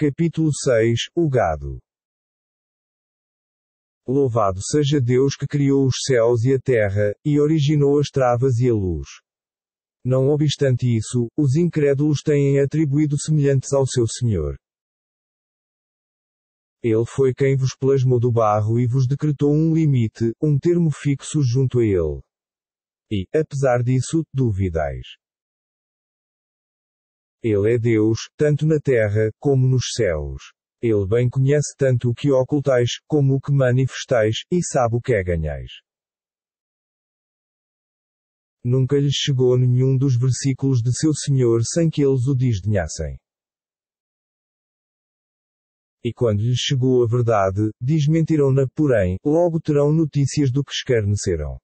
Capítulo 6 O gado. Louvado seja Deus que criou os céus e a terra, e originou as travas e a luz. Não obstante isso, os incrédulos têm atribuído semelhantes ao seu Senhor. Ele foi quem vos plasmou do barro e vos decretou um limite, um termo fixo junto a ele. E, apesar disso, duvidais. Ele é Deus, tanto na terra, como nos céus. Ele bem conhece tanto o que ocultais, como o que manifestais, e sabe o que é ganhais. Nunca lhes chegou nenhum dos versículos de seu Senhor sem que eles o desdenhassem. E quando lhes chegou a verdade, desmentiram-na, porém, logo terão notícias do que escarneceram.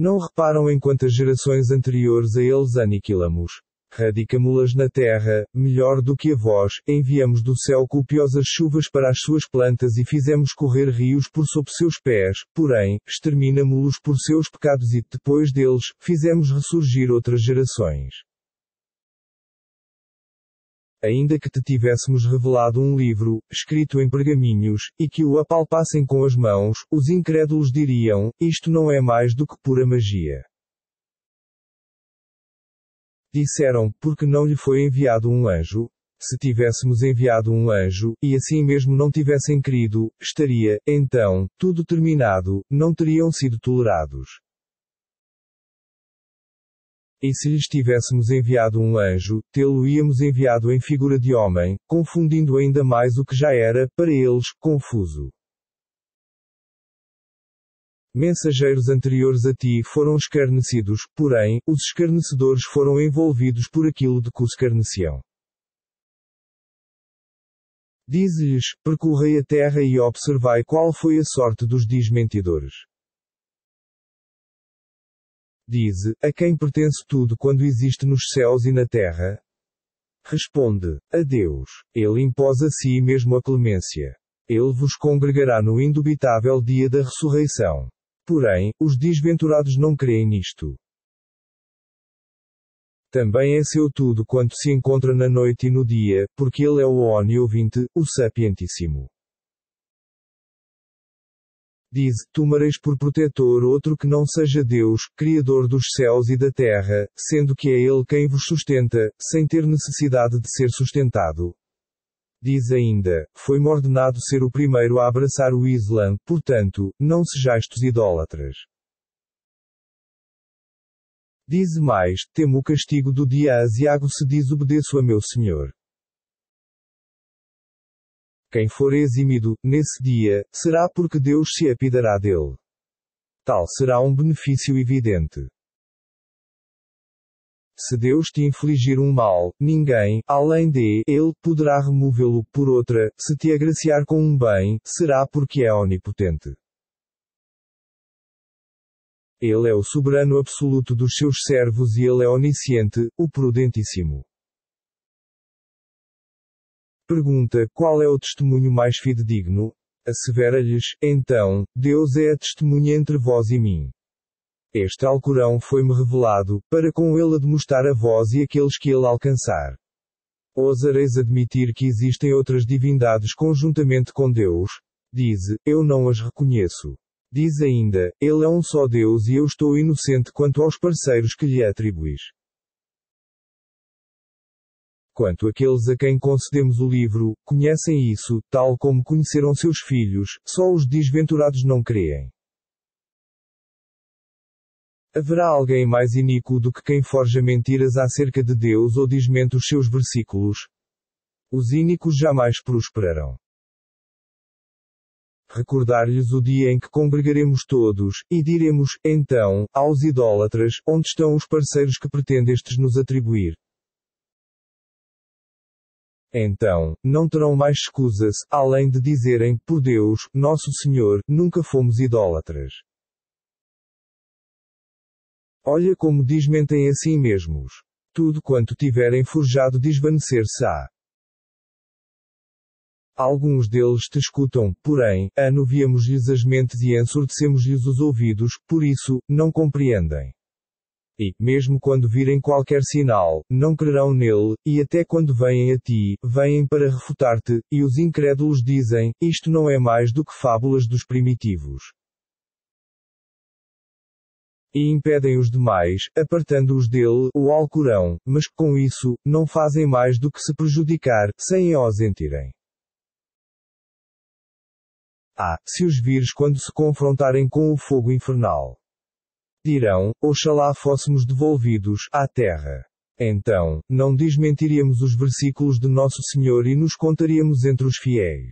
Não reparam em quantas gerações anteriores a eles aniquilamos. Radicamo-las na terra, melhor do que a vós, enviamos do céu copiosas chuvas para as suas plantas e fizemos correr rios por sob seus pés, porém, exterminamo-los por seus pecados e, depois deles, fizemos ressurgir outras gerações. Ainda que te tivéssemos revelado um livro, escrito em pergaminhos, e que o apalpassem com as mãos, os incrédulos diriam: Isto não é mais do que pura magia. Disseram: Porque não lhe foi enviado um anjo? Se tivéssemos enviado um anjo, e assim mesmo não tivessem querido, estaria, então, tudo terminado, não teriam sido tolerados. E se lhes tivéssemos enviado um anjo, tê-lo-íamos enviado em figura de homem, confundindo ainda mais o que já era, para eles, confuso. Mensageiros anteriores a ti foram escarnecidos, porém, os escarnecedores foram envolvidos por aquilo de que os escarneciam. Diz-lhes: percorrei a terra e observai qual foi a sorte dos desmentidores. Diz, a quem pertence tudo quando existe nos céus e na terra? Responde, a Deus. Ele impôs a si mesmo a clemência. Ele vos congregará no indubitável dia da ressurreição. Porém, os desventurados não creem nisto. Também é seu tudo quanto se encontra na noite e no dia, porque ele é o ónio ouvinte, o sapientíssimo. Diz, tomareis por protetor outro que não seja Deus, Criador dos céus e da terra, sendo que é Ele quem vos sustenta, sem ter necessidade de ser sustentado. Diz ainda, foi-me ordenado ser o primeiro a abraçar o Islã, portanto, não sejais tos idólatras. Diz mais, temo o castigo do dia asiago se desobedeço a meu Senhor. Quem for eximido, nesse dia, será porque Deus se apidará dele. Tal será um benefício evidente. Se Deus te infligir um mal, ninguém, além de Ele, poderá removê-lo por outra, se te agraciar com um bem, será porque é onipotente. Ele é o soberano absoluto dos seus servos e ele é onisciente, o prudentíssimo. Pergunta: Qual é o testemunho mais fidedigno? Assevera-lhes: Então, Deus é a testemunha entre vós e mim. Este Alcorão foi-me revelado, para com ele demonstrar a vós e aqueles que ele alcançar. Ousareis admitir que existem outras divindades conjuntamente com Deus? Diz: Eu não as reconheço. Diz ainda: Ele é um só Deus e eu estou inocente quanto aos parceiros que lhe atribuis quanto aqueles a quem concedemos o livro, conhecem isso, tal como conheceram seus filhos, só os desventurados não creem. Haverá alguém mais iníquo do que quem forja mentiras acerca de Deus ou desmente os seus versículos? Os ínicos jamais prosperarão. Recordar-lhes o dia em que congregaremos todos, e diremos, então, aos idólatras, onde estão os parceiros que pretendestes nos atribuir? Então, não terão mais escusas, além de dizerem, por Deus, nosso Senhor, nunca fomos idólatras. Olha como desmentem a si mesmos. Tudo quanto tiverem forjado desvanecer-se-á. Alguns deles te escutam, porém, anuviamos-lhes as mentes e ensurdecemos-lhes os ouvidos, por isso, não compreendem. E, mesmo quando virem qualquer sinal, não crerão nele, e até quando vêm a ti, vêm para refutar-te, e os incrédulos dizem: Isto não é mais do que fábulas dos primitivos. E impedem os demais, apartando-os dele, o Alcorão, mas com isso, não fazem mais do que se prejudicar, sem a ausentirem. Ah, se os vires quando se confrontarem com o fogo infernal dirão: Oxalá fôssemos devolvidos à terra. Então, não desmentiríamos os versículos de Nosso Senhor e nos contaríamos entre os fiéis.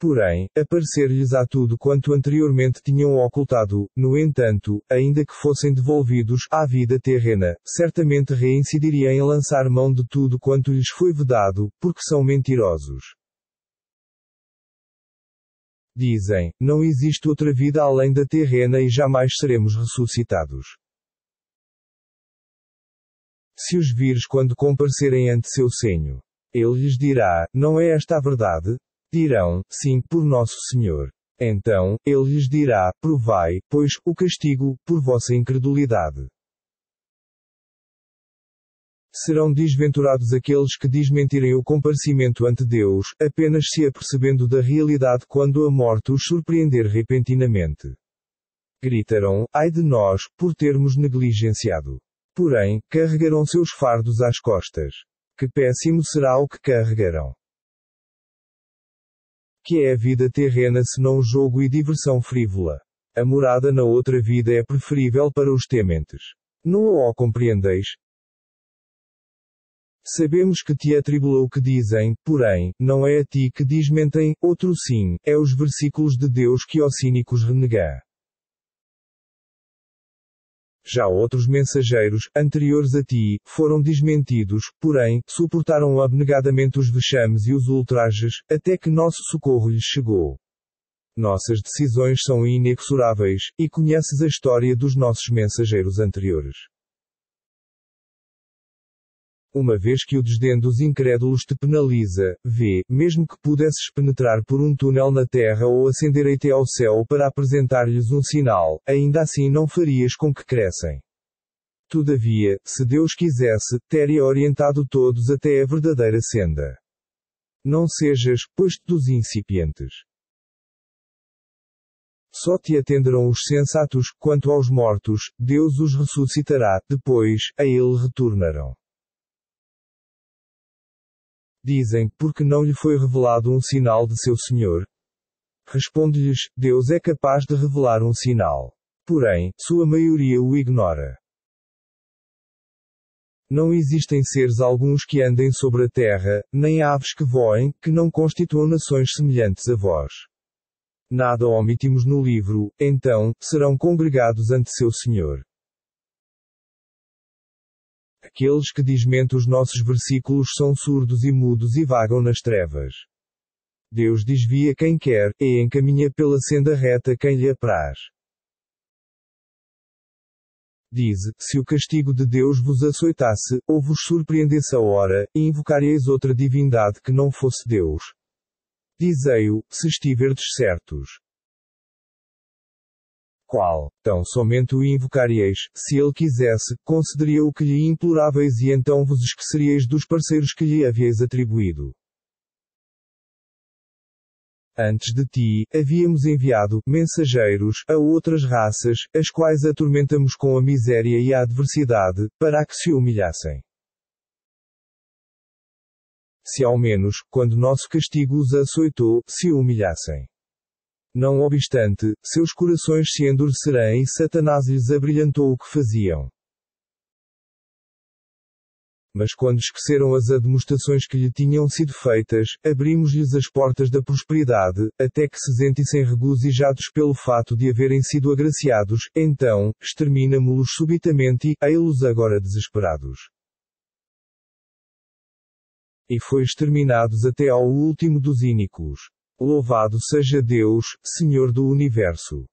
Porém, aparecer-lhes a tudo quanto anteriormente tinham ocultado, no entanto, ainda que fossem devolvidos à vida terrena, certamente reincidiriam em lançar mão de tudo quanto lhes foi vedado, porque são mentirosos. Dizem: não existe outra vida além da terrena e jamais seremos ressuscitados. Se os vires quando comparecerem ante seu senho, ele lhes dirá: Não é esta a verdade? Dirão: Sim, por nosso Senhor. Então, ele lhes dirá: Provai, pois, o castigo, por vossa incredulidade. Serão desventurados aqueles que desmentirem o comparecimento ante Deus, apenas se apercebendo da realidade quando a morte os surpreender repentinamente. Gritaram, ai de nós, por termos negligenciado. Porém, carregarão seus fardos às costas. Que péssimo será o que carregarão que é a vida terrena senão jogo e diversão frívola. A morada na outra vida é preferível para os tementes. Não o compreendeis, Sabemos que te atribulou o que dizem, porém, não é a ti que desmentem, outro sim, é os versículos de Deus que os cínicos renegam. Já outros mensageiros, anteriores a ti, foram desmentidos, porém, suportaram abnegadamente os vexames e os ultrajes, até que nosso socorro lhes chegou. Nossas decisões são inexoráveis, e conheces a história dos nossos mensageiros anteriores uma vez que o desdém dos incrédulos te penaliza, vê, mesmo que pudesses penetrar por um túnel na terra ou ascender até ao céu para apresentar-lhes um sinal, ainda assim não farias com que crescem. Todavia, se Deus quisesse, teria orientado todos até a verdadeira senda. Não sejas, pois, dos incipientes. Só te atenderão os sensatos, quanto aos mortos, Deus os ressuscitará, depois, a ele retornarão. Dizem, porque não lhe foi revelado um sinal de seu Senhor? Responde-lhes, Deus é capaz de revelar um sinal. Porém, sua maioria o ignora. Não existem seres alguns que andem sobre a terra, nem aves que voem, que não constituam nações semelhantes a vós. Nada omitimos no livro, então, serão congregados ante seu Senhor. Aqueles que desmentem os nossos versículos são surdos e mudos e vagam nas trevas. Deus desvia quem quer, e encaminha pela senda reta quem lhe apraz. Diz, se o castigo de Deus vos açoitasse, ou vos surpreendesse a hora, e invocareis outra divindade que não fosse Deus. Dizei-o, se estiverdes certos qual, tão somente o invocaríeis, se ele quisesse, concederia o que lhe imploráveis e então vos esqueceríeis dos parceiros que lhe havíeis atribuído. Antes de ti, havíamos enviado mensageiros a outras raças, as quais atormentamos com a miséria e a adversidade, para que se humilhassem. Se ao menos, quando nosso castigo os açoitou, se humilhassem. Não obstante, seus corações se endureceram e Satanás lhes abrilhantou o que faziam. Mas quando esqueceram as admoestações que lhe tinham sido feitas, abrimos-lhes as portas da prosperidade, até que se sentissem regozijados pelo fato de haverem sido agraciados, então, exterminamo-los subitamente e, ei-los agora desesperados e foi exterminados até ao último dos ínicos. Louvado seja Deus, Senhor do Universo.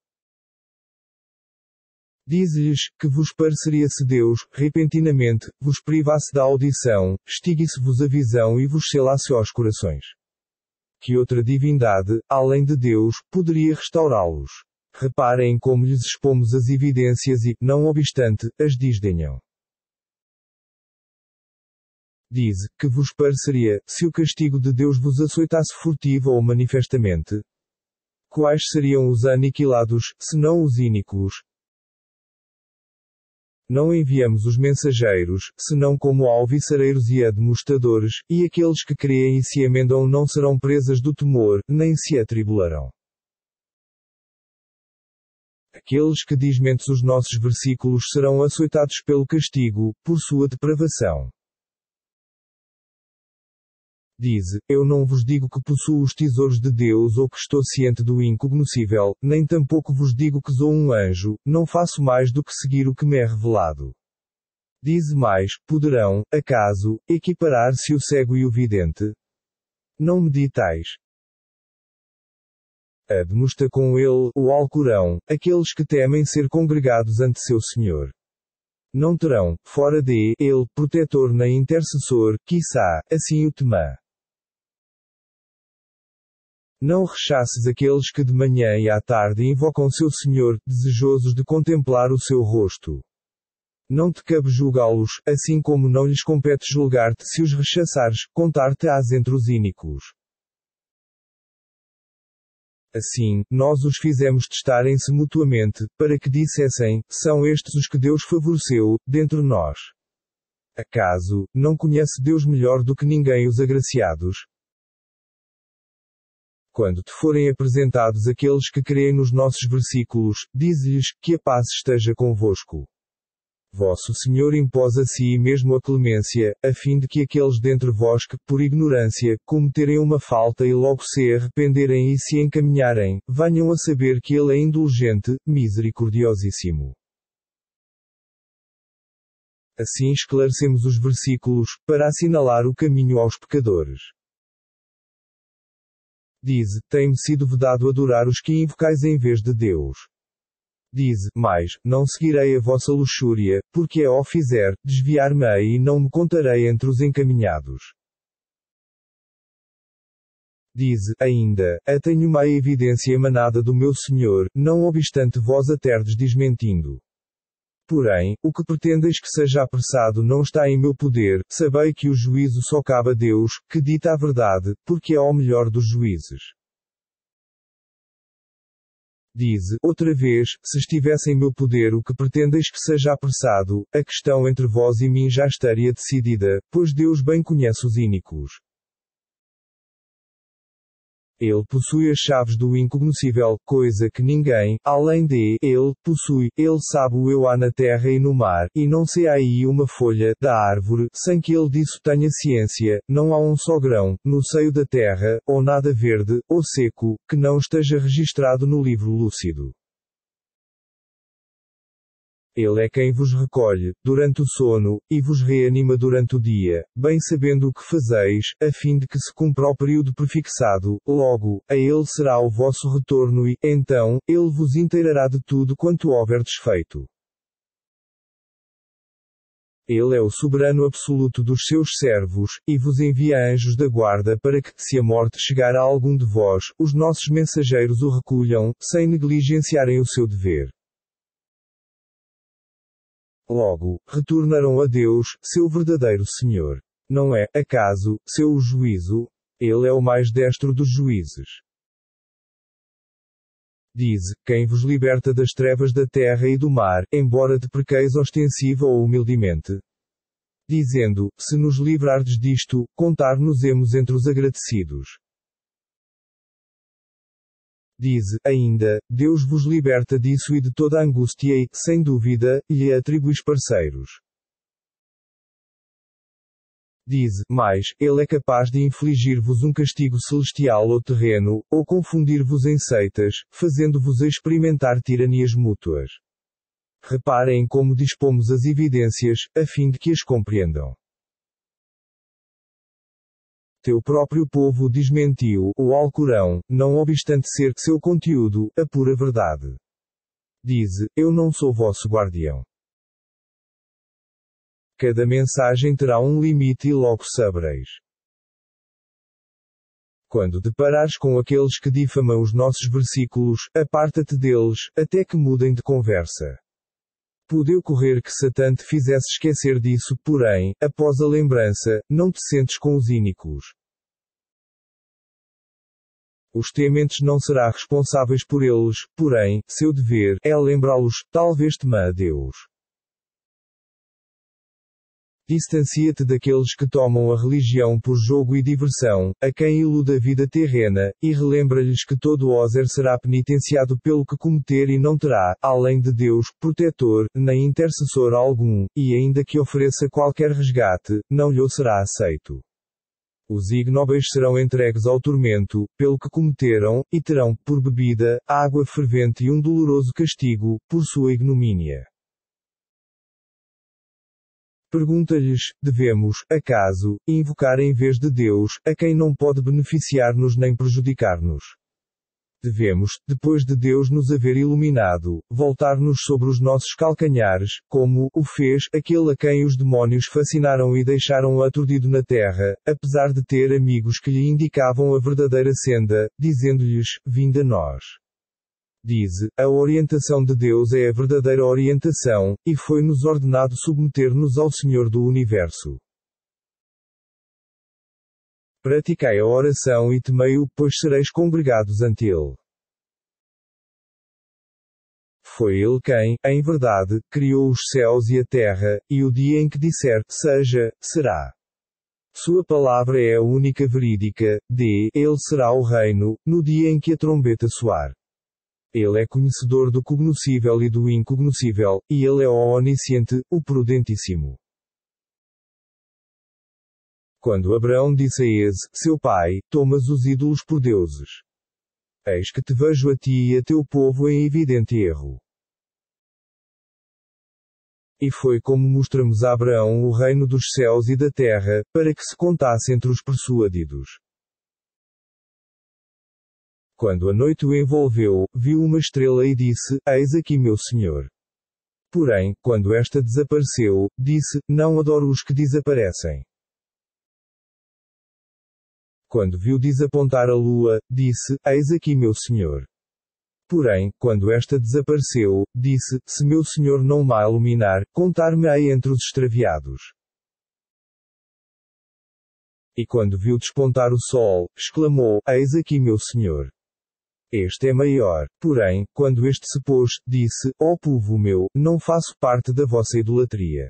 Diz-lhes, que vos pareceria se Deus, repentinamente, vos privasse da audição, se vos a visão e vos selasse aos corações. Que outra divindade, além de Deus, poderia restaurá-los. Reparem como lhes expomos as evidências e, não obstante, as desdenham. Diz, que vos pareceria, se o castigo de Deus vos açoitasse furtiva ou manifestamente? Quais seriam os aniquilados, se não os ínicos? Não enviamos os mensageiros, senão como alviçareiros e admoestadores, e aqueles que creem e se emendam não serão presas do temor, nem se atribularão. Aqueles que desmentem os nossos versículos serão açoitados pelo castigo, por sua depravação. Diz, eu não vos digo que possuo os tesouros de Deus ou que estou ciente do incognoscível, nem tampouco vos digo que sou um anjo, não faço mais do que seguir o que me é revelado. Diz mais, poderão, acaso, equiparar-se o cego e o vidente? Não meditais. admusta com ele, o Alcorão, aqueles que temem ser congregados ante seu Senhor. Não terão, fora de, ele, protetor nem intercessor, quiçá, assim o temã. Não rechace daqueles que de manhã e à tarde invocam seu Senhor, desejosos de contemplar o seu rosto. Não te cabe julgá-los, assim como não lhes compete julgar-te se os rechaçares, contar-te-ás entre os ínicos. Assim, nós os fizemos testarem-se mutuamente, para que dissessem, são estes os que Deus favoreceu, dentre nós. Acaso, não conhece Deus melhor do que ninguém os agraciados? Quando te forem apresentados aqueles que creem nos nossos versículos, diz-lhes que a paz esteja convosco. Vosso Senhor impôs a si mesmo a clemência, a fim de que aqueles dentre vós que, por ignorância, cometerem uma falta e logo se arrependerem e se encaminharem, venham a saber que Ele é indulgente, misericordiosíssimo. Assim esclarecemos os versículos, para assinalar o caminho aos pecadores. Diz, tem-me sido vedado adorar os que invocais em vez de Deus. Diz, mais, não seguirei a vossa luxúria, porque é ao fizer, desviar-me-ei e não me contarei entre os encaminhados. Diz, ainda, a tenho uma evidência emanada do meu Senhor, não obstante vós a terdes desmentindo. Porém, o que pretendeis que seja apressado não está em meu poder, sabei que o juízo só cabe a Deus, que dita a verdade, porque é o melhor dos juízes. Dize, outra vez, se estivesse em meu poder o que pretendeis que seja apressado, a questão entre vós e mim já estaria decidida, pois Deus bem conhece os ínicos ele possui as chaves do incognoscível, coisa que ninguém, além de, ele, possui, ele sabe o eu há na terra e no mar, e não se há aí uma folha, da árvore, sem que ele disso tenha ciência, não há um só grão, no seio da terra, ou nada verde, ou seco, que não esteja registrado no livro lúcido. Ele é quem vos recolhe, durante o sono, e vos reanima durante o dia, bem sabendo o que fazeis, a fim de que se cumpra o período prefixado, logo, a ele será o vosso retorno e, então, ele vos inteirará de tudo quanto houverdes feito. Ele é o soberano absoluto dos seus servos, e vos envia anjos da guarda para que, se a morte chegar a algum de vós, os nossos mensageiros o recolham, sem negligenciarem o seu dever. Logo, retornarão a Deus, seu verdadeiro Senhor. Não é, acaso, seu juízo? Ele é o mais destro dos juízes. Diz, quem vos liberta das trevas da terra e do mar, embora de prequeis ostensiva ou humildemente? Dizendo, se nos livrardes disto, contar-nos-emos entre os agradecidos. Diz, ainda, Deus vos liberta disso e de toda a angústia e, sem dúvida, lhe atribuis parceiros. Diz, mais, ele é capaz de infligir-vos um castigo celestial ou terreno, ou confundir-vos em seitas, fazendo-vos experimentar tiranias mútuas. Reparem como dispomos as evidências, a fim de que as compreendam. Teu próprio povo desmentiu o Alcorão, não obstante ser que seu conteúdo a pura verdade. Dize: Eu não sou vosso guardião. Cada mensagem terá um limite e logo sabereis quando deparares com aqueles que difamam os nossos versículos, aparta-te deles, até que mudem de conversa. Pode ocorrer que Satã te fizesse esquecer disso, porém, após a lembrança, não te sentes com os ínicos. Os tementes não será responsáveis por eles, porém, seu dever é lembrá-los, talvez tema a Deus. Distancia-te daqueles que tomam a religião por jogo e diversão, a quem iluda a vida terrena, e relembra-lhes que todo ozer será penitenciado pelo que cometer e não terá, além de Deus, protetor, nem intercessor algum, e ainda que ofereça qualquer resgate, não lhe será aceito. Os ignóbeis serão entregues ao tormento, pelo que cometeram, e terão, por bebida, água fervente e um doloroso castigo, por sua ignomínia. Pergunta-lhes: devemos, acaso, invocar em vez de Deus, a quem não pode beneficiar-nos nem prejudicar-nos? Devemos, depois de Deus nos haver iluminado, voltar-nos sobre os nossos calcanhares, como o fez aquele a quem os demónios fascinaram e deixaram aturdido na terra, apesar de ter amigos que lhe indicavam a verdadeira senda, dizendo-lhes: Vinde a nós. Diz, a orientação de Deus é a verdadeira orientação, e foi-nos ordenado submeter-nos ao Senhor do Universo. Praticai a oração e temei-o, pois sereis congregados ante ele. Foi ele quem, em verdade, criou os céus e a terra, e o dia em que disser, seja, será. Sua palavra é a única verídica, de, ele será o reino, no dia em que a trombeta soar. Ele é conhecedor do cognoscível e do incognoscível, e ele é o onisciente, o prudentíssimo. Quando Abraão disse a Eze, seu pai, tomas os ídolos por deuses. Eis que te vejo a ti e a teu povo em evidente erro. E foi como mostramos a Abraão o reino dos céus e da terra, para que se contasse entre os persuadidos. Quando a noite o envolveu, viu uma estrela e disse: Eis aqui meu senhor. Porém, quando esta desapareceu, disse: Não adoro os que desaparecem. Quando viu desapontar a lua, disse: Eis aqui meu senhor. Porém, quando esta desapareceu, disse: Se meu senhor não me iluminar, contar-me-ei entre os extraviados. E quando viu despontar o sol, exclamou: Eis aqui meu senhor. Este é maior. Porém, quando este se pôs, disse: Ó oh povo meu, não faço parte da vossa idolatria.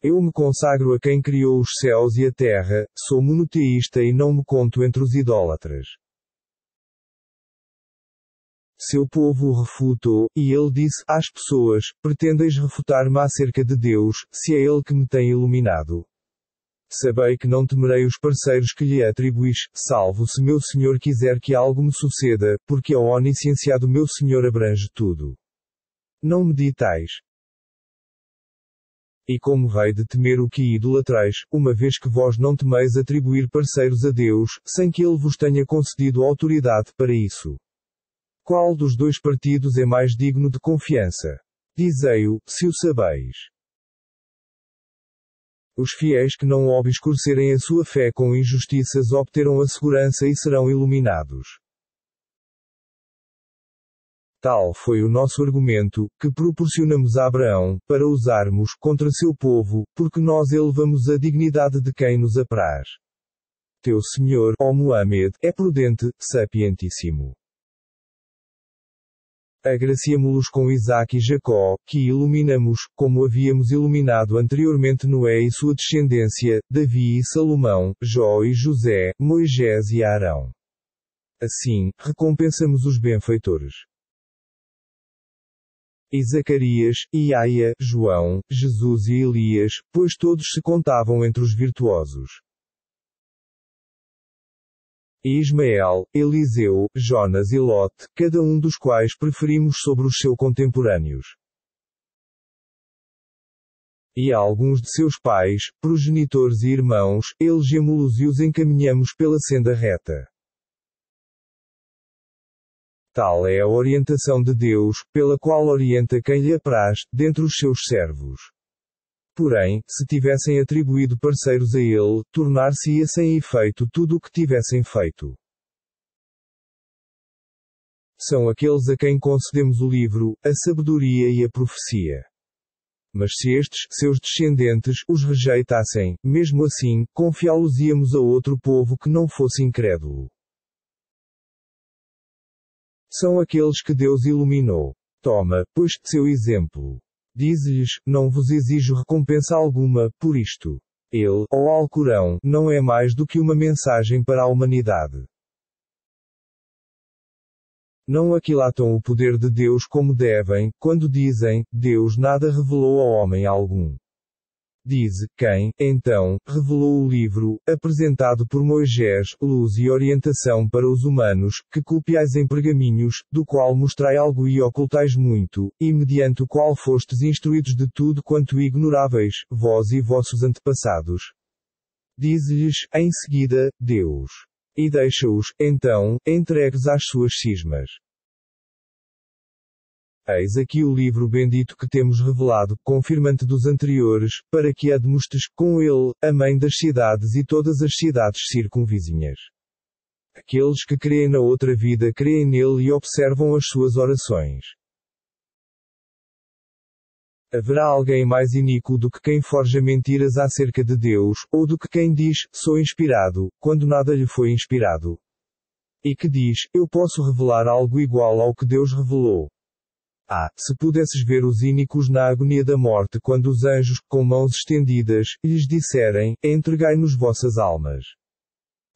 Eu me consagro a quem criou os céus e a terra, sou monoteísta e não me conto entre os idólatras. Seu povo o refutou, e ele disse às pessoas: Pretendeis refutar-me acerca de Deus, se é ele que me tem iluminado. Sabei que não temerei os parceiros que lhe atribuis, salvo se meu senhor quiser que algo me suceda, porque a onisciência do meu senhor abrange tudo. Não meditais. E como rei de temer o que idolatrais, uma vez que vós não temeis atribuir parceiros a Deus, sem que ele vos tenha concedido autoridade para isso? Qual dos dois partidos é mais digno de confiança? Dizei-o, se o sabeis. Os fiéis que não obscurecerem a sua fé com injustiças obterão a segurança e serão iluminados. Tal foi o nosso argumento, que proporcionamos a Abraão, para usarmos, contra seu povo, porque nós elevamos a dignidade de quem nos apraz. Teu Senhor, ó Mohamed, é prudente, sapientíssimo. Agraciamo-los com Isaac e Jacó, que iluminamos, como havíamos iluminado anteriormente Noé e sua descendência, Davi e Salomão, Jó e José, Moisés e Arão. Assim, recompensamos os benfeitores. E Zacarias, Iaia, João, Jesus e Elias, pois todos se contavam entre os virtuosos. Ismael, Eliseu, Jonas e Lot, cada um dos quais preferimos sobre os seus contemporâneos. E alguns de seus pais, progenitores e irmãos, elegemos-los e os encaminhamos pela senda reta. Tal é a orientação de Deus, pela qual orienta quem lhe apraz, dentre os seus servos. Porém, se tivessem atribuído parceiros a ele, tornar-se-ia sem efeito tudo o que tivessem feito. São aqueles a quem concedemos o livro, a sabedoria e a profecia. Mas se estes, seus descendentes, os rejeitassem, mesmo assim, confiá-los-íamos a outro povo que não fosse incrédulo. São aqueles que Deus iluminou. Toma, pois, seu exemplo diz-lhes não vos exijo recompensa alguma, por isto. Ele, ou Alcorão, não é mais do que uma mensagem para a humanidade. Não aquilatam o poder de Deus como devem, quando dizem, Deus nada revelou a homem algum. Diz, quem, então, revelou o livro, apresentado por Moisés, Luz e Orientação para os Humanos, que copiais em pergaminhos, do qual mostrai algo e ocultais muito, e mediante o qual fostes instruídos de tudo quanto ignoráveis, vós e vossos antepassados. Diz-lhes, em seguida, Deus. E deixa-os, então, entregues às suas cismas. Eis aqui o livro bendito que temos revelado, confirmante dos anteriores, para que admostes, com ele, a mãe das cidades e todas as cidades circunvizinhas. Aqueles que creem na outra vida creem nele e observam as suas orações. Haverá alguém mais iníquo do que quem forja mentiras acerca de Deus, ou do que quem diz, sou inspirado, quando nada lhe foi inspirado? E que diz, eu posso revelar algo igual ao que Deus revelou. Ah, se pudesses ver os ínicos na agonia da morte quando os anjos, com mãos estendidas, lhes disserem, entregai-nos vossas almas.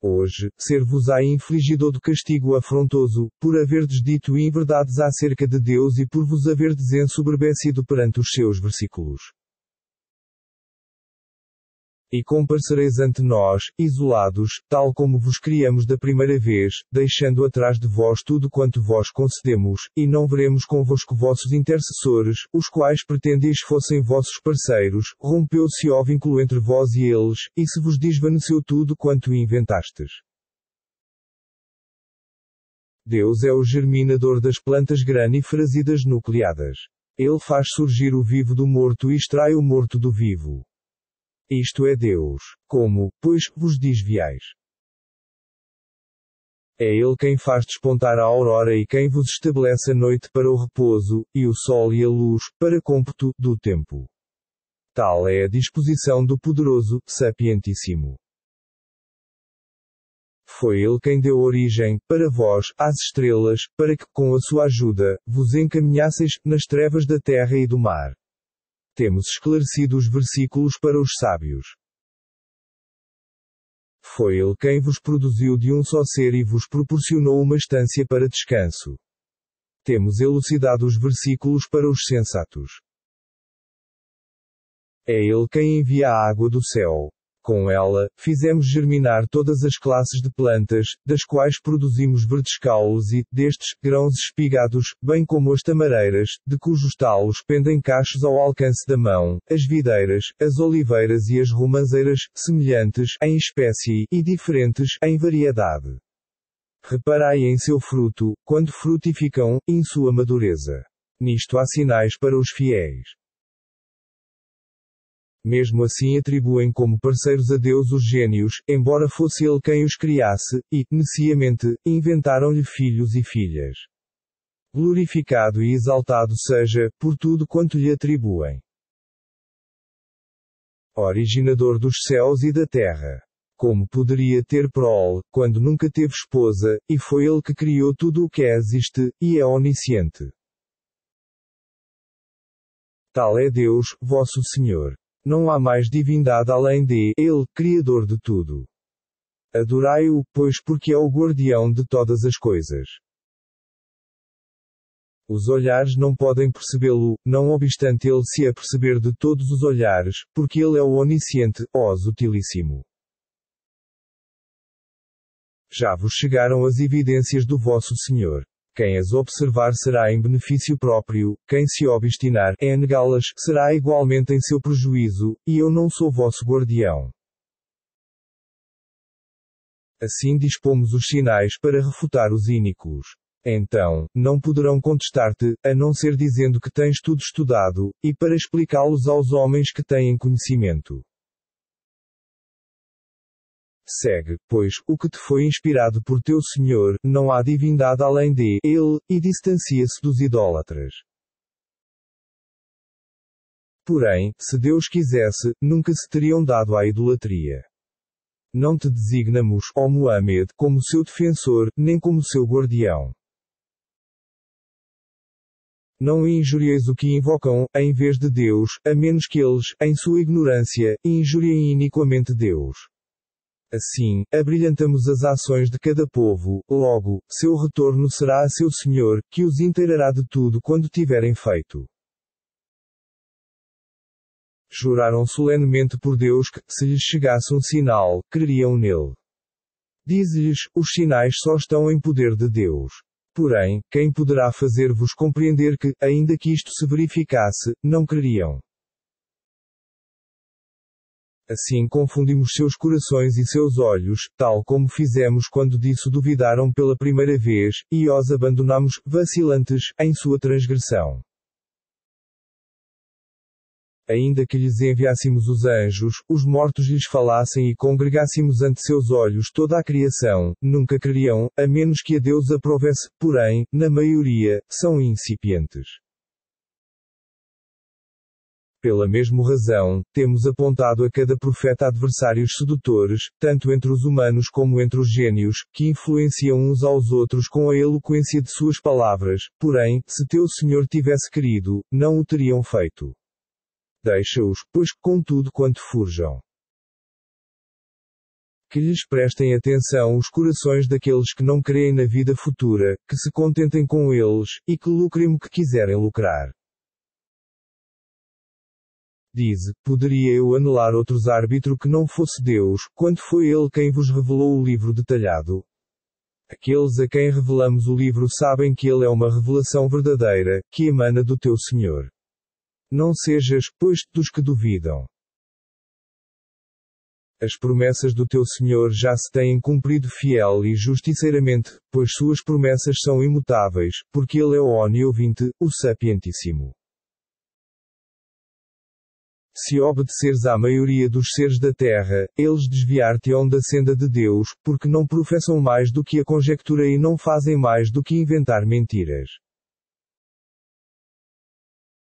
Hoje, ser-vos-á infligido de castigo afrontoso, por haverdes dito inverdades acerca de Deus e por vos haverdes ensoberbecido perante os seus versículos. E comparecereis ante nós, isolados, tal como vos criamos da primeira vez, deixando atrás de vós tudo quanto vós concedemos, e não veremos convosco vossos intercessores, os quais pretendeis fossem vossos parceiros, rompeu-se o vínculo entre vós e eles, e se vos desvaneceu tudo quanto inventastes. Deus é o germinador das plantas graníferas e das nucleadas. Ele faz surgir o vivo do morto e extrai o morto do vivo. Isto é Deus. Como, pois, vos desviais? É Ele quem faz despontar a aurora e quem vos estabelece a noite para o repouso, e o sol e a luz, para cômputo, do tempo. Tal é a disposição do poderoso, sapientíssimo. Foi ele quem deu origem, para vós, às estrelas, para que, com a sua ajuda, vos encaminhasseis, nas trevas da terra e do mar, temos esclarecido os versículos para os sábios. Foi Ele quem vos produziu de um só ser e vos proporcionou uma estância para descanso. Temos elucidado os versículos para os sensatos. É Ele quem envia a água do céu. Com ela, fizemos germinar todas as classes de plantas, das quais produzimos verdescaulos e, destes, grãos espigados, bem como as tamareiras, de cujos talos pendem cachos ao alcance da mão, as videiras, as oliveiras e as romanceiras, semelhantes, em espécie, e diferentes, em variedade. Reparai em seu fruto, quando frutificam, em sua madureza. Nisto há sinais para os fiéis. Mesmo assim atribuem como parceiros a Deus os gênios, embora fosse ele quem os criasse, e, necessariamente, inventaram-lhe filhos e filhas. Glorificado e exaltado seja, por tudo quanto lhe atribuem. Originador dos céus e da terra. Como poderia ter prole, quando nunca teve esposa, e foi ele que criou tudo o que existe, e é onisciente. Tal é Deus, vosso Senhor. Não há mais divindade além de Ele, Criador de tudo. Adorai-o, pois porque é o guardião de todas as coisas. Os olhares não podem percebê-lo, não obstante ele se aperceber de todos os olhares, porque ele é o onisciente, os utilíssimo. Já vos chegaram as evidências do vosso Senhor. Quem as observar será em benefício próprio, quem se obstinar em negá-las, será igualmente em seu prejuízo, e eu não sou vosso guardião. Assim dispomos os sinais para refutar os ínicos. Então, não poderão contestar-te, a não ser dizendo que tens tudo estudado, e para explicá-los aos homens que têm conhecimento. Segue, pois, o que te foi inspirado por teu Senhor, não há divindade além de Ele, e distancia-se dos idólatras. Porém, se Deus quisesse, nunca se teriam dado à idolatria. Não te designamos, ó Muhammad, como seu defensor, nem como seu guardião. Não injurieis o que invocam, em vez de Deus, a menos que eles, em sua ignorância, injuriem iniquamente Deus. Assim, abrilhantamos as ações de cada povo, logo, seu retorno será a seu Senhor, que os inteirará de tudo quando tiverem feito. Juraram solenemente por Deus que, se lhes chegasse um sinal, creriam nele. Diz-lhes: os sinais só estão em poder de Deus. Porém, quem poderá fazer-vos compreender que, ainda que isto se verificasse, não creriam? Assim confundimos seus corações e seus olhos, tal como fizemos quando disso duvidaram pela primeira vez, e os abandonamos, vacilantes, em sua transgressão. Ainda que lhes enviássemos os anjos, os mortos lhes falassem e congregássemos ante seus olhos toda a criação, nunca queriam, a menos que a Deus aprovesse, porém, na maioria, são incipientes. Pela mesma razão, temos apontado a cada profeta adversários sedutores, tanto entre os humanos como entre os gênios, que influenciam uns aos outros com a eloquência de suas palavras. Porém, se teu Senhor tivesse querido, não o teriam feito. Deixa-os, pois, contudo quanto furjam que lhes prestem atenção os corações daqueles que não creem na vida futura, que se contentem com eles, e que lucrem o que quiserem lucrar. Diz, poderia eu anular outros árbitro que não fosse Deus, quando foi Ele quem vos revelou o livro detalhado? Aqueles a quem revelamos o livro sabem que ele é uma revelação verdadeira, que emana do teu Senhor. Não sejas, pois, dos que duvidam. As promessas do teu Senhor já se têm cumprido fiel e justiceiramente, pois suas promessas são imutáveis, porque ele é o Oni ouvinte, o sapientíssimo. Se obedeceres à maioria dos seres da terra, eles desviar-te-ão é da senda de Deus, porque não professam mais do que a conjectura e não fazem mais do que inventar mentiras.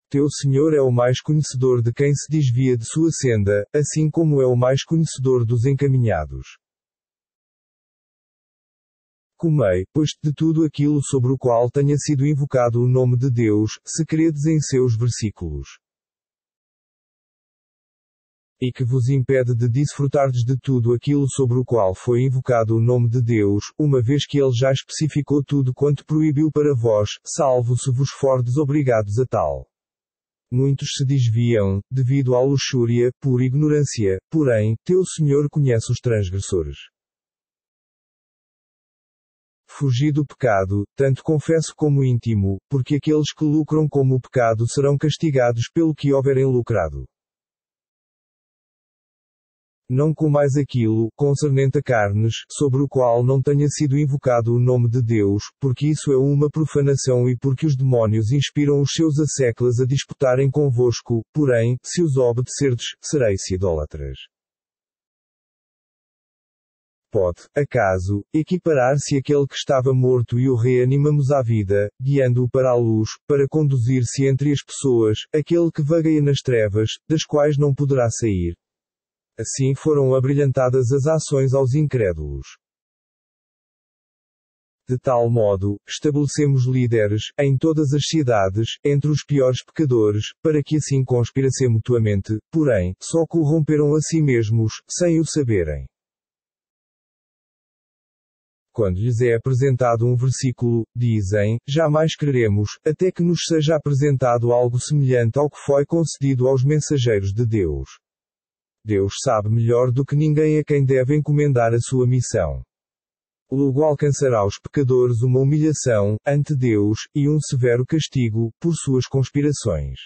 Teu Senhor é o mais conhecedor de quem se desvia de sua senda, assim como é o mais conhecedor dos encaminhados comei, pois, de tudo aquilo sobre o qual tenha sido invocado o nome de Deus, se credes em seus versículos e que vos impede de desfrutardes de tudo aquilo sobre o qual foi invocado o nome de Deus, uma vez que ele já especificou tudo quanto proibiu para vós, salvo se vos fordes obrigados a tal. Muitos se desviam, devido à luxúria, por ignorância, porém, teu Senhor conhece os transgressores. Fugi do pecado, tanto confesso como íntimo, porque aqueles que lucram como o pecado serão castigados pelo que houverem lucrado não comais aquilo, concernente a carnes, sobre o qual não tenha sido invocado o nome de Deus, porque isso é uma profanação e porque os demónios inspiram os seus asseclas a disputarem convosco, porém, se os obedecerdes, sereis idólatras. Pode, acaso, equiparar-se aquele que estava morto e o reanimamos à vida, guiando-o para a luz, para conduzir-se entre as pessoas, aquele que vagueia nas trevas, das quais não poderá sair. Assim foram abrilhantadas as ações aos incrédulos. De tal modo, estabelecemos líderes, em todas as cidades, entre os piores pecadores, para que assim conspirassem mutuamente, porém, só corromperam a si mesmos, sem o saberem. Quando lhes é apresentado um versículo, dizem, jamais creremos, até que nos seja apresentado algo semelhante ao que foi concedido aos mensageiros de Deus. Deus sabe melhor do que ninguém a quem deve encomendar a sua missão. Logo alcançará os pecadores uma humilhação, ante Deus, e um severo castigo, por suas conspirações.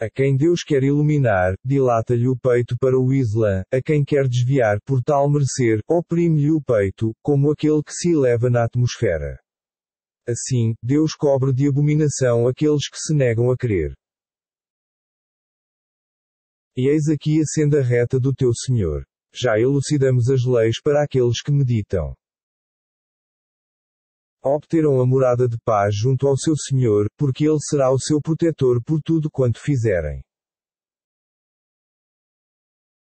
A quem Deus quer iluminar, dilata-lhe o peito para o Islã, a quem quer desviar por tal merecer, oprime-lhe o peito, como aquele que se eleva na atmosfera. Assim, Deus cobre de abominação aqueles que se negam a crer. E eis aqui a senda reta do teu Senhor. Já elucidamos as leis para aqueles que meditam. Obteram a morada de paz junto ao seu Senhor, porque Ele será o seu protetor por tudo quanto fizerem.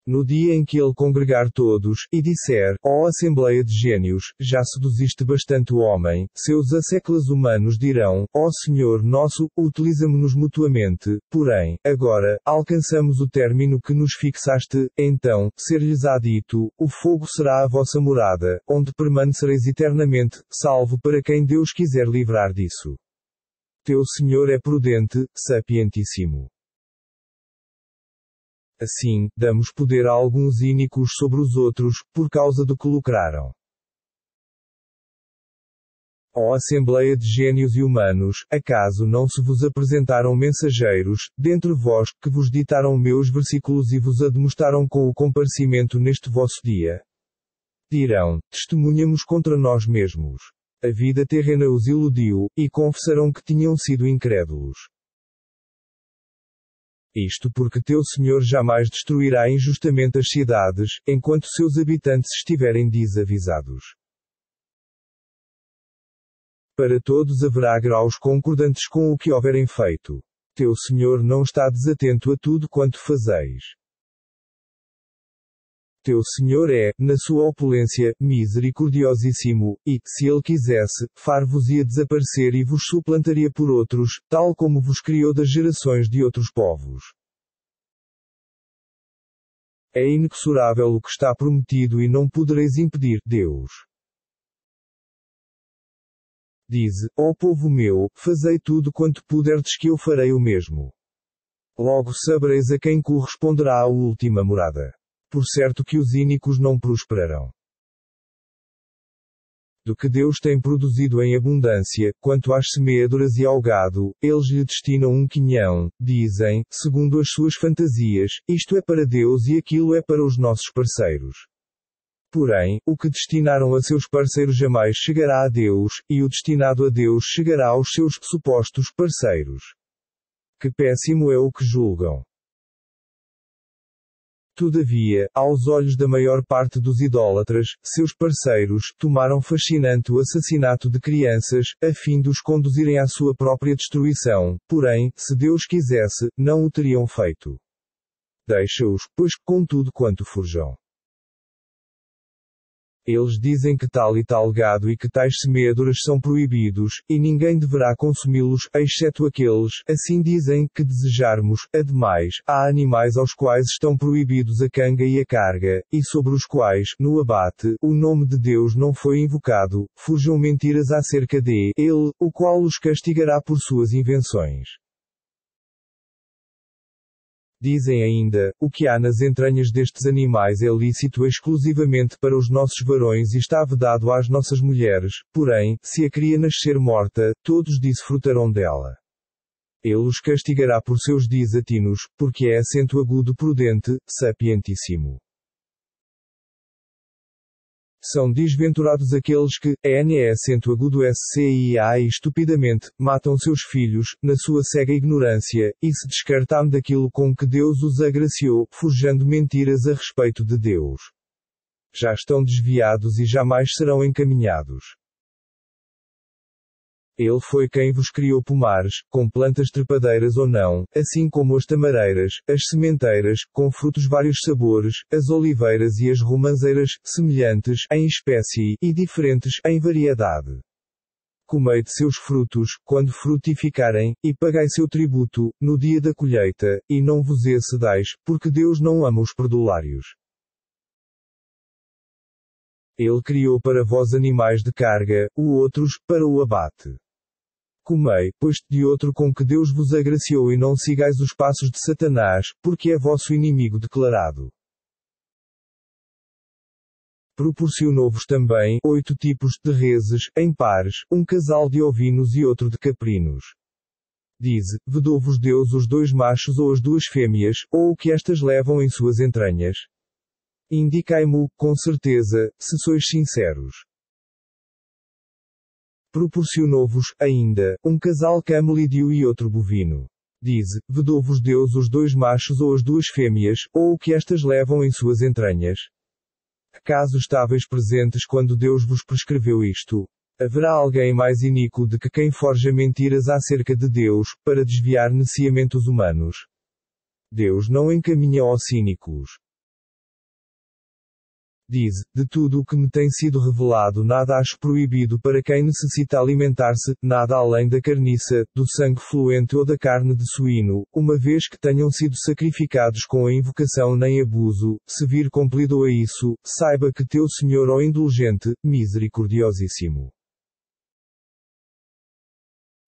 No dia em que ele congregar todos, e disser, ó oh Assembleia de Gênios, já seduziste bastante o homem, seus asseclas humanos dirão, ó oh Senhor nosso, utilizamo-nos mutuamente, porém, agora, alcançamos o término que nos fixaste, então, ser-lhes-á dito, o fogo será a vossa morada, onde permanecereis eternamente, salvo para quem Deus quiser livrar disso. Teu Senhor é prudente, sapientíssimo. Assim, damos poder a alguns ínicos sobre os outros, por causa do que lucraram. Ó Assembleia de Gênios e Humanos, acaso não se vos apresentaram mensageiros, dentre vós, que vos ditaram meus versículos e vos admoestaram com o comparecimento neste vosso dia? Dirão, testemunhamos contra nós mesmos. A vida terrena os iludiu, e confessaram que tinham sido incrédulos. Isto porque teu Senhor jamais destruirá injustamente as cidades, enquanto seus habitantes estiverem desavisados. Para todos haverá graus concordantes com o que houverem feito. Teu Senhor não está desatento a tudo quanto fazeis. Teu Senhor é, na sua opulência, misericordiosíssimo, e, se Ele quisesse, far-vos-ia desaparecer e vos suplantaria por outros, tal como vos criou das gerações de outros povos. É inexorável o que está prometido e não podereis impedir, Deus. Diz, ó oh povo meu, fazei tudo quanto puderdes que eu farei o mesmo. Logo sabereis a quem corresponderá a última morada. Por certo que os ínicos não prosperarão. Do que Deus tem produzido em abundância, quanto às semeadoras e ao gado, eles lhe destinam um quinhão, dizem, segundo as suas fantasias, isto é para Deus e aquilo é para os nossos parceiros. Porém, o que destinaram a seus parceiros jamais chegará a Deus, e o destinado a Deus chegará aos seus supostos parceiros. Que péssimo é o que julgam. Todavia, aos olhos da maior parte dos idólatras, seus parceiros, tomaram fascinante o assassinato de crianças, a fim de os conduzirem à sua própria destruição. Porém, se Deus quisesse, não o teriam feito. Deixa-os, pois, com tudo quanto fujam. Eles dizem que tal e tal gado e que tais semeadoras são proibidos, e ninguém deverá consumi-los, exceto aqueles, assim dizem, que desejarmos. Ademais, há animais aos quais estão proibidos a canga e a carga, e sobre os quais, no abate, o nome de Deus não foi invocado. Fujam mentiras acerca de Ele, o qual os castigará por suas invenções. Dizem ainda, o que há nas entranhas destes animais é lícito exclusivamente para os nossos varões e está vedado às nossas mulheres, porém, se a cria nascer morta, todos desfrutarão dela. Ele os castigará por seus desatinos, porque é acento agudo prudente, sapientíssimo. São desventurados aqueles que, ENE sento agudo SCIA e estupidamente, matam seus filhos, na sua cega ignorância, e se descartam daquilo com que Deus os agraciou, forjando mentiras a respeito de Deus. Já estão desviados e jamais serão encaminhados. Ele foi quem vos criou pomares, com plantas trepadeiras ou não, assim como as tamareiras, as sementeiras, com frutos vários sabores, as oliveiras e as romanzeiras, semelhantes, em espécie, e diferentes, em variedade comei de seus frutos, quando frutificarem, e pagai seu tributo, no dia da colheita, e não vos excedais, porque Deus não ama os perdulários. Ele criou para vós animais de carga, o outros, para o abate. Comei, pois, de outro com que Deus vos agraciou e não sigais os passos de Satanás, porque é vosso inimigo declarado. Proporcionou-vos também oito tipos de rezes, em pares, um casal de ovinos e outro de caprinos. Diz: vedou-vos Deus os dois machos ou as duas fêmeas, ou o que estas levam em suas entranhas. Indicai-mo, com certeza, se sois sinceros. Proporcionou-vos, ainda, um casal camelidio e outro bovino. Diz, vedou-vos Deus os dois machos ou as duas fêmeas, ou o que estas levam em suas entranhas. Caso estáveis presentes quando Deus vos prescreveu isto, haverá alguém mais iníquo de que quem forja mentiras acerca de Deus, para desviar neciamentos humanos. Deus não encaminha aos cínicos diz: De tudo o que me tem sido revelado, nada acho proibido para quem necessita alimentar-se, nada além da carniça, do sangue fluente ou da carne de suíno, uma vez que tenham sido sacrificados com a invocação nem abuso, se vir cumprido a isso, saiba que teu Senhor, é oh indulgente, misericordiosíssimo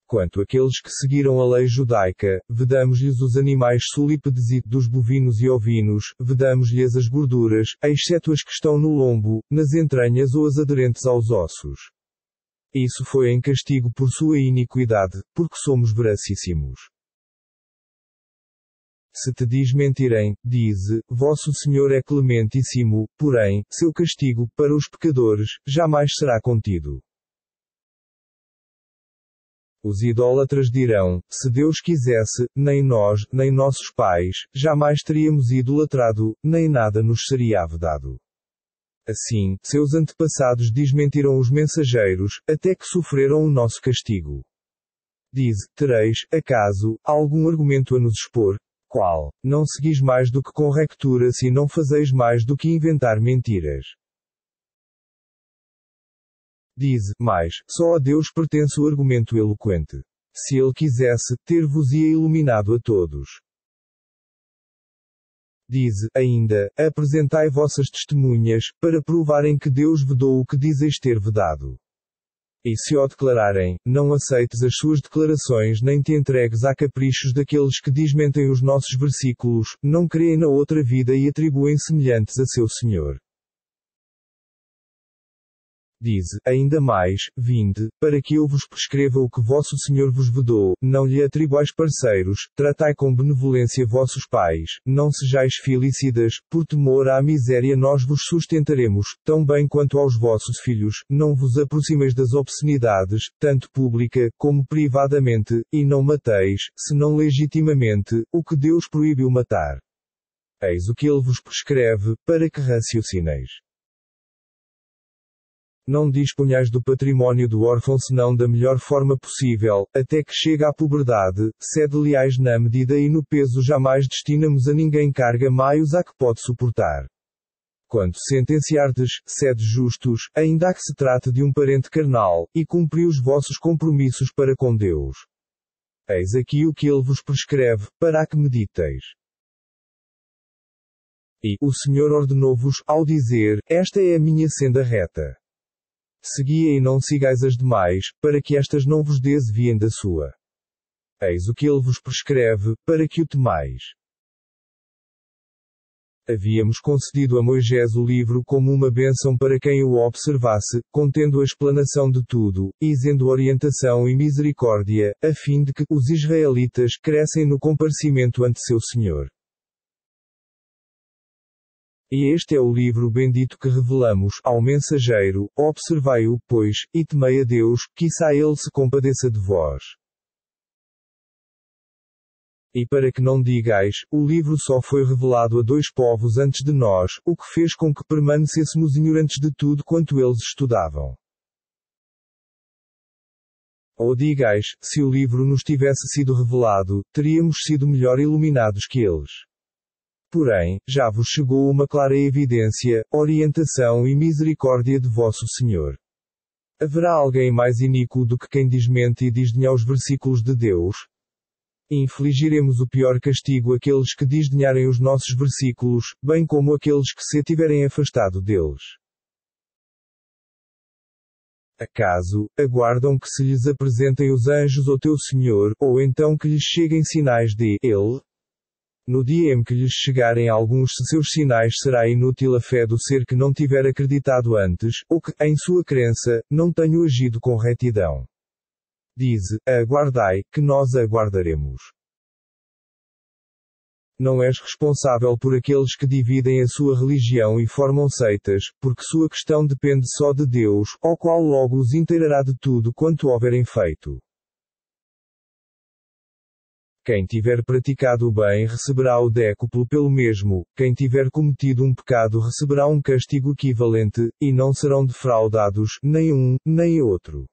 Quanto àqueles que seguiram a lei judaica, vedamos-lhes os animais sulípedes e, dos bovinos e ovinos, vedamos-lhes as gorduras, exceto as que estão no lombo, nas entranhas ou as aderentes aos ossos. Isso foi em castigo por sua iniquidade, porque somos veracíssimos. Se te diz mentirem, dize, vosso Senhor é clementíssimo, porém, seu castigo, para os pecadores, jamais será contido. Os idólatras dirão: se Deus quisesse, nem nós, nem nossos pais, jamais teríamos idolatrado, nem nada nos seria avedado. Assim, seus antepassados desmentiram os mensageiros, até que sofreram o nosso castigo. Diz: Tereis, acaso, algum argumento a nos expor? Qual? Não seguis mais do que com rectura se não fazeis mais do que inventar mentiras. Diz, mais, só a Deus pertence o argumento eloquente. Se ele quisesse, ter-vos-ia iluminado a todos. Diz, ainda, apresentai vossas testemunhas, para provarem que Deus vedou o que dizeis ter vedado. E se o declararem, não aceites as suas declarações nem te entregues a caprichos daqueles que desmentem os nossos versículos, não creem na outra vida e atribuem semelhantes a seu Senhor. Dize, ainda mais, vinde, para que eu vos prescreva o que vosso Senhor vos vedou, não lhe atribuais parceiros, tratai com benevolência vossos pais, não sejais filicidas, por temor à miséria nós vos sustentaremos, tão bem quanto aos vossos filhos, não vos aproximeis das obscenidades, tanto pública, como privadamente, e não mateis, senão legitimamente, o que Deus proibiu matar. Eis o que ele vos prescreve, para que raciocineis. Não disponhais do património do órfão senão da melhor forma possível, até que chega à puberdade, sede leais na medida e no peso jamais destinamos a ninguém carga maios a que pode suportar. Quando sentenciardes, sede justos, ainda que se trate de um parente carnal, e cumpri os vossos compromissos para com Deus. Eis aqui o que ele vos prescreve, para a que mediteis. E, o Senhor ordenou-vos, ao dizer, esta é a minha senda reta. Segui e não sigais as demais, para que estas não vos desviem da sua. Eis o que ele vos prescreve, para que o temais. Havíamos concedido a Moisés o livro como uma bênção para quem o observasse, contendo a explanação de tudo, isendo orientação e misericórdia, a fim de que os israelitas crescem no comparecimento ante seu Senhor. E este é o livro bendito que revelamos ao mensageiro, observai-o, pois, e temei a Deus, quiçá ele se compadeça de vós. E para que não digais, o livro só foi revelado a dois povos antes de nós, o que fez com que permanecêssemos ignorantes de tudo quanto eles estudavam. Ou digais, se o livro nos tivesse sido revelado, teríamos sido melhor iluminados que eles. Porém, já vos chegou uma clara evidência, orientação e misericórdia de vosso Senhor. Haverá alguém mais iníquo do que quem desmente e desdenha os versículos de Deus? Infligiremos o pior castigo àqueles que desdenharem os nossos versículos, bem como àqueles que se tiverem afastado deles. Acaso, aguardam que se lhes apresentem os anjos ou teu Senhor, ou então que lhes cheguem sinais de Ele? No dia em que lhes chegarem alguns de seus sinais será inútil a fé do ser que não tiver acreditado antes, ou que, em sua crença, não tenha agido com retidão. Dize, aguardai, que nós aguardaremos. Não és responsável por aqueles que dividem a sua religião e formam seitas, porque sua questão depende só de Deus, ao qual logo os inteirará de tudo quanto houverem feito. Quem tiver praticado o bem receberá o décuplo pelo mesmo, quem tiver cometido um pecado receberá um castigo equivalente, e não serão defraudados, nem um, nem outro.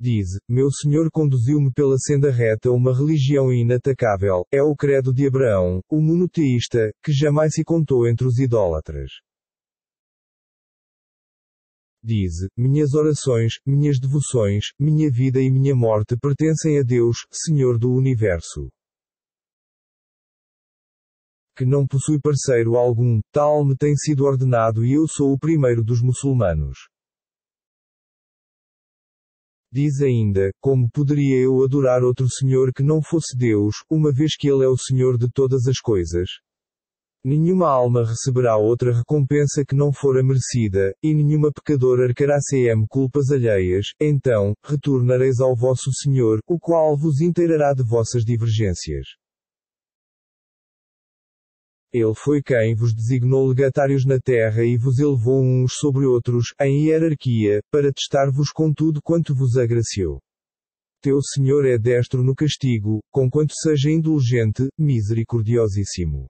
Diz, meu Senhor conduziu-me pela senda reta uma religião inatacável, é o credo de Abraão, o monoteísta, que jamais se contou entre os idólatras. Dize: Minhas orações, minhas devoções, minha vida e minha morte pertencem a Deus, Senhor do Universo. Que não possui parceiro algum, tal me tem sido ordenado e eu sou o primeiro dos muçulmanos. Diz ainda: Como poderia eu adorar outro Senhor que não fosse Deus, uma vez que Ele é o Senhor de todas as coisas? Nenhuma alma receberá outra recompensa que não for a merecida, e nenhuma pecador arcará CM culpas alheias, então, retornareis ao vosso Senhor, o qual vos inteirará de vossas divergências. Ele foi quem vos designou legatários na terra e vos elevou uns sobre outros, em hierarquia, para testar-vos com tudo quanto vos agraciou. Teu Senhor é destro no castigo, conquanto seja indulgente, misericordiosíssimo.